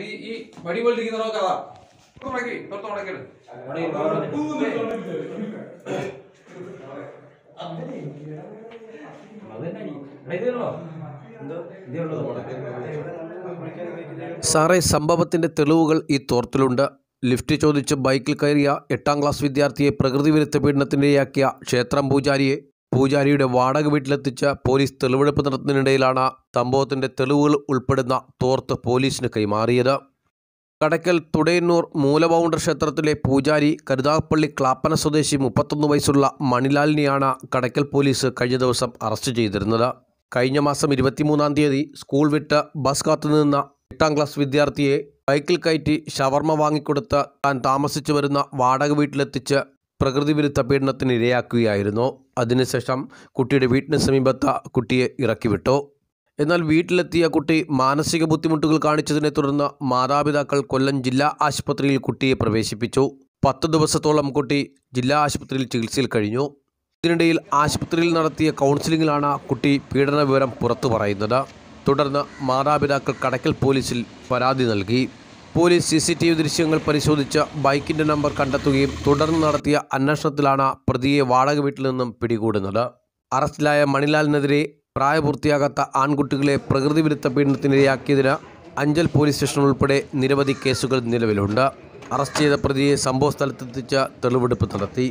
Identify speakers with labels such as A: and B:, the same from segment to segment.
A: ഈ വടി പൊളിക്കുന്ന നോക്കാ തുറക്കി പുറത്ത് മുടക്കരുത്
B: സാറേ സംഭവത്തിന്റെ തെളിവുകൾ ഈ തോർത്തിലുണ്ട് ലിഫ്റ്റ് ചോദിച്ച് ബൈക്കിൽ കയറിയ എട്ടാം ക്ലാസ് വിദ്യാർത്ഥിയെ പ്രകൃതി വിരുദ്ധ പീഡനത്തിനിരയാക്കിയ ക്ഷേത്രം പൂജാരിയെ പൂജാരിയുടെ വാടക വീട്ടിലെത്തിച്ച പോലീസ് തെളിവെടുപ്പ് നടത്തുന്നതിനിടയിലാണ് സംഭവത്തിന്റെ തെളിവുകൾ ഉൾപ്പെടുന്ന തോർത്ത് പോലീസിന് കൈമാറിയത് കടക്കൽ തുടയന്നൂർ മൂലബൗണ്ടർ ക്ഷേത്രത്തിലെ പൂജാരി കരുതാപ്പള്ളി ക്ലാപ്പന സ്വദേശി മുപ്പത്തൊന്ന് വയസ്സുള്ള മണിലാലിനെയാണ് കടക്കൽ പോലീസ് കഴിഞ്ഞ ദിവസം അറസ്റ്റ് ചെയ്തിരുന്നത് കഴിഞ്ഞ മാസം ഇരുപത്തിമൂന്നാം തീയതി സ്കൂൾ വിട്ട് ബസ് കാത്തുനിന്ന എട്ടാം ക്ലാസ് വിദ്യാർത്ഥിയെ ബൈക്കിൽ കയറ്റി ഷവർമ്മ വാങ്ങിക്കൊടുത്ത് താൻ താമസിച്ചു വരുന്ന വാടക വീട്ടിലെത്തിച്ച് പ്രകൃതിവിരുദ്ധ പീഡനത്തിന് ഇരയാക്കുകയായിരുന്നു അതിനുശേഷം കുട്ടിയുടെ വീട്ടിന് സമീപത്ത കുട്ടിയെ ഇറക്കിവിട്ടു എന്നാൽ വീട്ടിലെത്തിയ കുട്ടി മാനസിക ബുദ്ധിമുട്ടുകൾ കാണിച്ചതിനെ തുടർന്ന് മാതാപിതാക്കൾ കൊല്ലം ജില്ലാ ആശുപത്രിയിൽ കുട്ടിയെ പ്രവേശിപ്പിച്ചു പത്ത് ദിവസത്തോളം കുട്ടി ജില്ലാ ആശുപത്രിയിൽ ചികിത്സയിൽ കഴിഞ്ഞു ഇതിനിടയിൽ ആശുപത്രിയിൽ നടത്തിയ കൗൺസിലിങ്ങിലാണ് കുട്ടി പീഡന വിവരം പുറത്തു പറയുന്നത് തുടർന്ന് മാതാപിതാക്കൾ കടക്കൽ പോലീസിൽ പരാതി നൽകി police C C T V ദൃശ്യങ്ങൾ പരിശോധിച്ച് ബൈക്കിൻ്റെ നമ്പർ കണ്ടെത്തുകയും തുടർന്ന് നടത്തിയ അന്വേഷണത്തിലാണ് പ്രതിയെ വാടക വീട്ടിൽ നിന്നും പിടികൂടുന്നത് അറസ്റ്റിലായ മണിലാലിനെതിരെ പ്രായപൂർത്തിയാകാത്ത ആൺകുട്ടികളെ പ്രകൃതി വിരുദ്ധ പീഡനത്തിനിരയാക്കിയതിന് അഞ്ചൽ പോലീസ് സ്റ്റേഷൻ ഉൾപ്പെടെ നിരവധി കേസുകൾ നിലവിലുണ്ട് അറസ്റ്റ് ചെയ്ത പ്രതിയെ സംഭവസ്ഥലത്തെത്തിച്ച് തെളിവെടുപ്പ് നടത്തി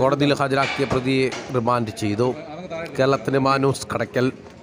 B: കോടതിയിൽ ഹാജരാക്കിയ പ്രതിയെ റിമാൻഡ് ചെയ്തു കേരളത്തിൻ്റെ മാനൂസ് കടയ്ക്കൽ